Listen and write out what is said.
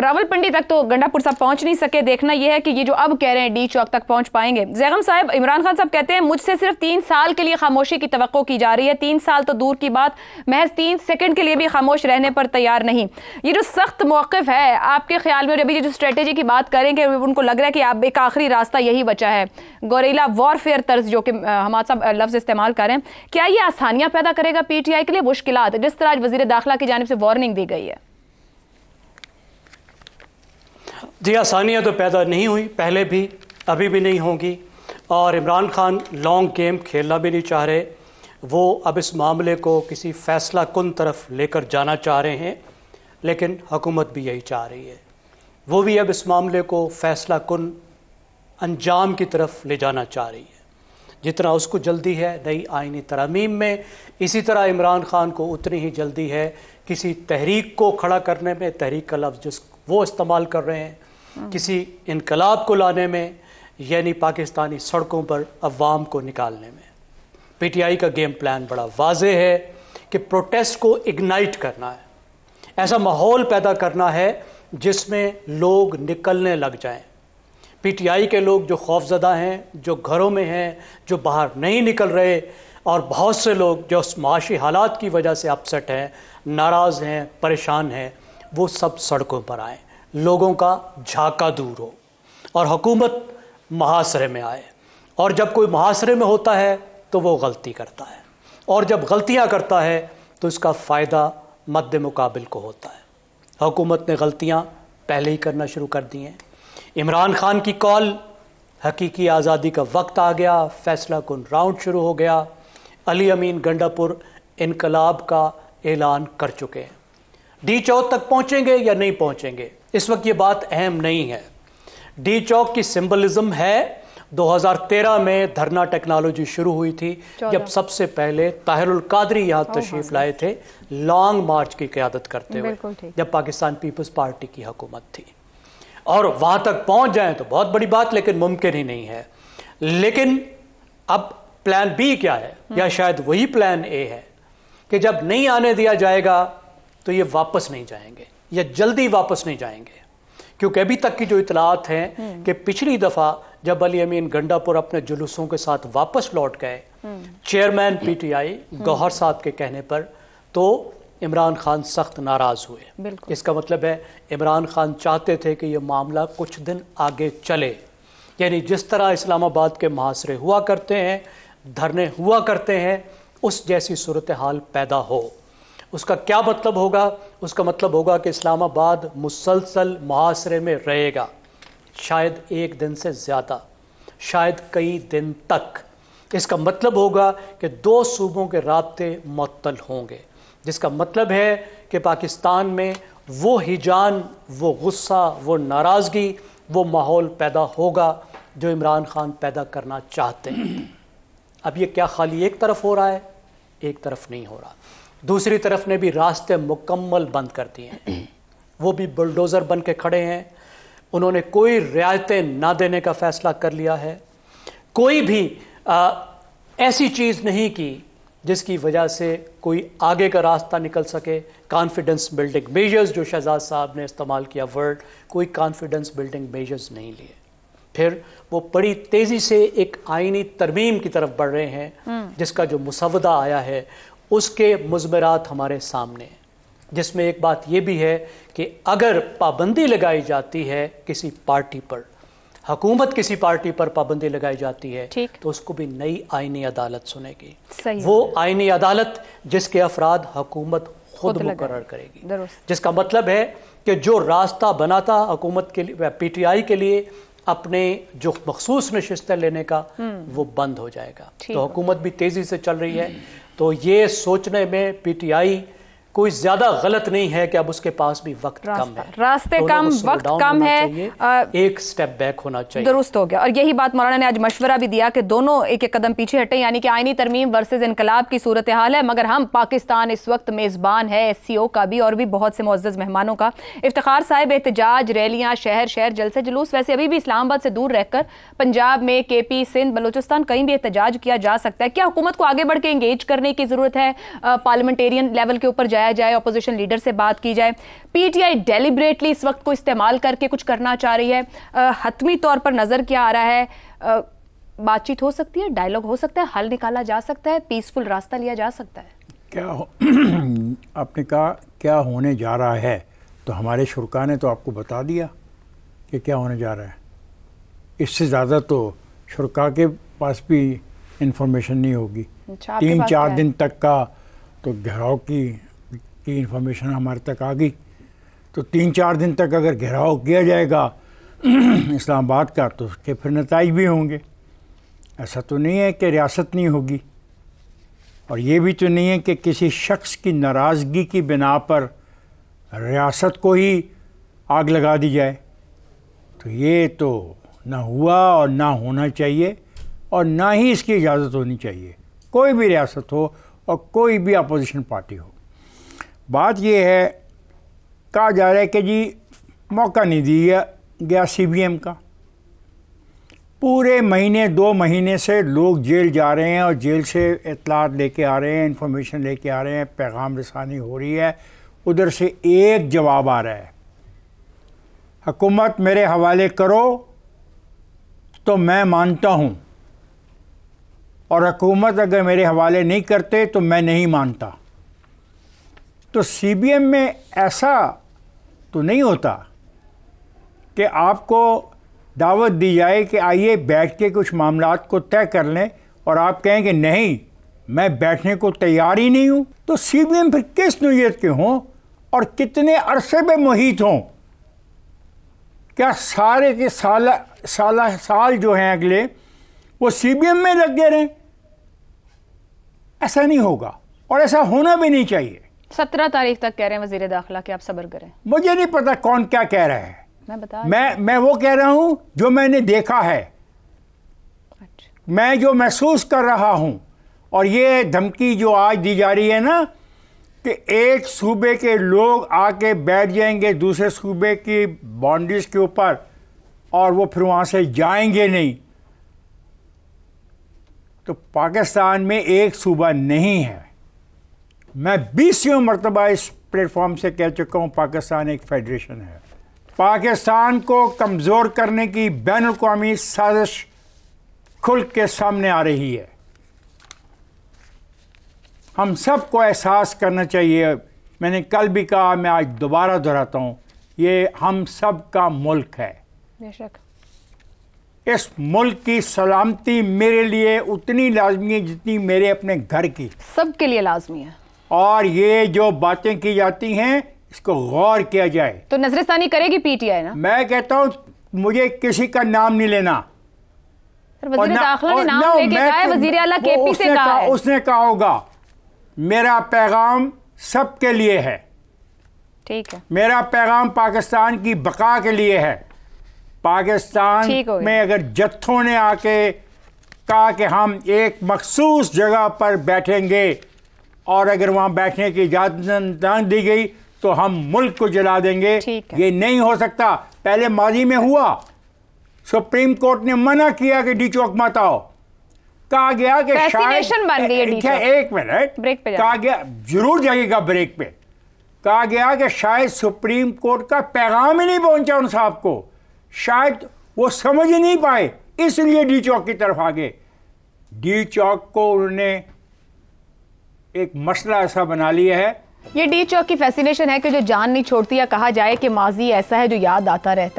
रावलपिंडी तक तो गंडापुर साहब पहुंच नहीं सके देखना यह है कि ये जो अब कह रहे हैं डी चौक तक पहुंच पाएंगे जैगम साहब इमरान खान साहब कहते हैं मुझसे सिर्फ तीन साल के लिए खामोशी की तवक्को की जा रही है तीन साल तो दूर की बात महज तीन सेकंड के लिए भी खामोश रहने पर तैयार नहीं ये जो सख्त मौक़ है आपके ख्याल में और अभी जो स्ट्रेटेजी की बात करेंगे उनको लग रहा है कि आप एक आखिरी रास्ता यही बचा है गोरेला वॉरफेयर तर्ज जो कि हमारे साहब लफ्ज़ इस्तेमाल करें क्या ये आसानियाँ पैदा करेगा पी टी आई के लिए मुश्किल जिस तरह आज वजी दाखिला की जानब से वार्निंग दी गई है जी आसानियाँ हाँ, तो पैदा नहीं हुई पहले भी अभी भी नहीं होंगी और इमरान खान लॉन्ग गेम खेलना भी नहीं चाह रहे वो अब इस मामले को किसी फैसला कन तरफ लेकर जाना चाह रहे हैं लेकिन हुकूमत भी यही चाह रही है वो भी अब इस मामले को फैसला कन अंजाम की तरफ ले जाना चाह रही है जितना उसको जल्दी है नई आइनी तरमीम में इसी तरह इमरान खान को उतनी ही जल्दी है किसी तहरीक को खड़ा करने में तहरीक का लफ्ज़ जिस वो इस्तेमाल कर रहे हैं किसी इनकलाब को लाने में यानी पाकिस्तानी सड़कों पर अवाम को निकालने में पी टी आई का गेम प्लान बड़ा वाज है कि प्रोटेस्ट को इग्नाइट करना है ऐसा माहौल पैदा करना है जिसमें लोग निकलने लग जाएं। पीटीआई के लोग जो खौफजदा हैं जो घरों में हैं जो बाहर नहीं निकल रहे और बहुत से लोग जो माशी हालात की वजह से अपसेट हैं नाराज़ हैं परेशान हैं वो सब सड़कों पर आएँ लोगों का झाका दूर हो और हुकूमत महासरे में आए और जब कोई महासरे में होता है तो वो गलती करता है और जब गलतियां करता है तो इसका फ़ायदा मद्द मुकाबिल को होता है हुकूमत ने गलतियां पहले ही करना शुरू कर दी हैं इमरान खान की कॉल हकीकी आज़ादी का वक्त आ गया फैसला कन राउंड शुरू हो गया अली अमीन गंडापुर इनकलाब का ऐलान कर चुके हैं डी चौथ तक पहुँचेंगे या नहीं पहुँचेंगे इस वक्त ये बात अहम नहीं है डी चौक की सिंबलिज्म है 2013 में धरना टेक्नोलॉजी शुरू हुई थी जब सबसे पहले ताहरुल कादरी यहाँ तशरीफ लाए थे लॉन्ग मार्च की क्यादत करते हुए जब पाकिस्तान पीपल्स पार्टी की हुकूमत थी और वहां तक पहुंच जाए तो बहुत बड़ी बात लेकिन मुमकिन ही नहीं है लेकिन अब प्लान बी क्या है हम्म। या शायद वही प्लान ए है कि जब नहीं आने दिया जाएगा तो ये वापस नहीं जाएंगे या जल्दी वापस नहीं जाएंगे क्योंकि अभी तक की जो इतलात हैं हम्म। कि पिछली दफ़ा जब अली अमीन गंडापुर अपने जुलूसों के साथ वापस लौट गए हम्म। चेयरमैन पीटीआई हम्म। गौहर साहब के कहने पर तो इमरान खान सख्त नाराज़ हुए इसका मतलब है इमरान खान चाहते थे कि यह मामला कुछ दिन आगे चले यानी जिस तरह इस्लामाबाद के मुहासरे हुआ करते हैं धरने हुआ करते हैं उस जैसी सूरत हाल पैदा हो उसका क्या मतलब होगा उसका मतलब होगा कि इस्लामाबाद मुसलसल मुहासरे में रहेगा शायद एक दिन से ज़्यादा शायद कई दिन तक इसका मतलब होगा कि दो सूबों के रबते मअतल होंगे जिसका मतलब है कि पाकिस्तान में वो हिजान वो गुस्सा वो नाराज़गी वो माहौल पैदा होगा जो इमरान ख़ान पैदा करना चाहते हैं अब ये क्या खाली एक तरफ हो रहा है एक तरफ नहीं हो रहा दूसरी तरफ ने भी रास्ते मुकम्मल बंद कर दिए हैं वो भी बुलडोज़र बन के खड़े हैं उन्होंने कोई रियायतें ना देने का फ़ैसला कर लिया है कोई भी आ, ऐसी चीज़ नहीं की जिसकी वजह से कोई आगे का रास्ता निकल सके कॉन्फिडेंस बिल्डिंग मेजर्स जो शहजाद साहब ने इस्तेमाल किया वर्ड कोई कॉन्फिडेंस बिल्डिंग मेजर्स नहीं लिए फिर वो बड़ी तेज़ी से एक आइनी तरमीम की तरफ बढ़ रहे हैं हम्म। जिसका जो मुसवदा आया है उसके मजमरात हमारे सामने हैं जिसमें एक बात यह भी है कि अगर पाबंदी लगाई जाती है किसी पार्टी पर हकूमत किसी पार्टी पर पाबंदी लगाई जाती है तो उसको भी नई आईनी अदालत सुनेगी वो आइनी अदालत जिसके अफराद हकूमत खुद मुकर करेगी जिसका मतलब है कि जो रास्ता बनाता हकूमत के लिए पी टी आई के लिए अपने जो मखसूस नशस्तें लेने का हम्म। वो बंद हो जाएगा तो हुकूमत भी तेज़ी से चल रही है तो ये सोचने में पीटीआई कोई ज्यादा गलत नहीं है कि अब उसके पास भी वक्त कम है रास्ते कम वक्त कम है आ, एक स्टेप बैक होना चाहिए दुरुस्त हो गया और यही बात मौलाना ने आज मशवरा भी दिया कि दोनों एक एक कदम पीछे हटे यानी कि आईनी तरमीम वर्सेज इनकलाब की सूरत हाल है मगर हम पाकिस्तान इस वक्त मेज़बान है एस सी ओ का भी और भी बहुत से मुजज़ मेहमानों का इफ्तार साहब एहतजाज रैलियाँ शहर शहर जलसे जुलूस वैसे अभी भी इस्लामाबाद से दूर रहकर पंजाब में के पी सिंध बलोचिस्तान कहीं भी एहतजाज किया जा सकता है क्या हुकूमत को आगे बढ़ के इंगेज करने की ज़रूरत है पार्लियामेंटेरियन लेवल के ऊपर जाए बुलाया जाए अपोजिशन लीडर से बात की जाए पीटीआई डेलिब्रेटली इस वक्त को इस्तेमाल करके कुछ करना चाह रही है हतमी तौर पर नज़र क्या आ रहा है बातचीत हो सकती है डायलॉग हो सकता है हल निकाला जा सकता है पीसफुल रास्ता लिया जा सकता है क्या आपने कहा क्या होने जा रहा है तो हमारे शुरा ने तो आपको बता दिया कि क्या होने जा रहा है इससे ज़्यादा तो शुरा के पास भी इंफॉर्मेशन नहीं होगी अच्छा, तीन चार दिन तक का तो घेराव की की इन्फॉर्मेशन हमारे तक आ गई तो तीन चार दिन तक अगर घेराव किया जाएगा इस्लामाबाद का तो उसके फिर नतज भी होंगे ऐसा तो नहीं है कि रियासत नहीं होगी और ये भी तो नहीं है कि किसी शख्स की नाराज़गी की बिना पर रियासत को ही आग लगा दी जाए तो ये तो ना हुआ और ना होना चाहिए और ना ही इसकी इजाज़त होनी चाहिए कोई भी रियासत हो और कोई भी अपोजिशन पार्टी हो बात यह है कहा जा रहा है कि जी मौका नहीं दिया गया एम का पूरे महीने दो महीने से लोग जेल जा रहे हैं और जेल से इतलात लेके आ रहे हैं इन्फॉर्मेशन लेके आ रहे हैं पैगाम रसानी हो रही है उधर से एक जवाब आ रहा है हकूमत मेरे हवाले करो तो मैं मानता हूँ और हकूमत अगर मेरे हवाले नहीं करते तो मैं नहीं मानता तो एम में ऐसा तो नहीं होता कि आपको दावत दी जाए कि आइए बैठ के कुछ मामला को तय कर लें और आप कहें कि नहीं मैं बैठने को तैयार ही नहीं हूँ तो सी बी एम फिर किस नोयत के हों और कितने अरसे में मुहित हों क्या सारे के साल साल साल जो हैं अगले वो सी बी एम में लगे रहें ऐसा नहीं होगा और ऐसा होना भी नहीं चाहिए सत्रह तारीख तक कह रहे हैं वजीर दाखिला की आप सब्र करें मुझे नहीं पता कौन क्या कह रहा है मैं बता मैं मैं वो कह रहा हूँ जो मैंने देखा है अच्छा। मैं जो महसूस कर रहा हूँ और ये धमकी जो आज दी जा रही है ना कि एक सूबे के लोग आके बैठ जाएंगे दूसरे सूबे की बाउंड्रीज के ऊपर और वो फिर वहाँ से जाएंगे नहीं तो पाकिस्तान में एक सूबा नहीं है मैं बीसवीं मरतबा इस प्लेटफॉर्म से कह चुका हूँ पाकिस्तान एक फेडरेशन है पाकिस्तान को कमज़ोर करने की बैन अवी साजिश खुल के सामने आ रही है हम सबको एहसास करना चाहिए मैंने कल भी कहा मैं आज दोबारा दोहराता हूँ ये हम सब का मुल्क है बेशक इस मुल्क की सलामती मेरे लिए उतनी लाजमी है जितनी मेरे अपने घर की सबके लिए लाजमी है और ये जो बातें की जाती हैं इसको गौर किया जाए तो नजरस्तानी करेगी पीटीआई ना मैं कहता हूँ मुझे किसी का नाम नहीं लेना और ना, और नाम ना, वजीर है। उसने कहा होगा मेरा पैगाम सबके लिए है ठीक है मेरा पैगाम पाकिस्तान की बका के लिए है पाकिस्तान में अगर जत्थों ने आके कहा कि हम एक मखसूस जगह पर बैठेंगे और अगर वहाँ बैठने की इजाजत दी गई तो हम मुल्क को जला देंगे ये नहीं हो सकता पहले माजी में हुआ सुप्रीम कोर्ट ने मना किया कि डी चौक मत आओ कहा गया कि फैसिनेशन बन गई है अच्छा, एक मिनट ब्रेक पे कहा गया जरूर जाइएगा ब्रेक पे कहा गया कि शायद सुप्रीम कोर्ट का पैगाम ही नहीं पहुंचा उन साहब को शायद वो समझ ही नहीं पाए इसलिए डी चौक की तरफ आगे डी चौक को उन्होंने एक मसला ऐसा बना लिया है ये डी चौक की फैसिनेशन है कि जो जान नहीं छोड़ती या कहा जाए कि माजी ऐसा है जो याद आता रहता है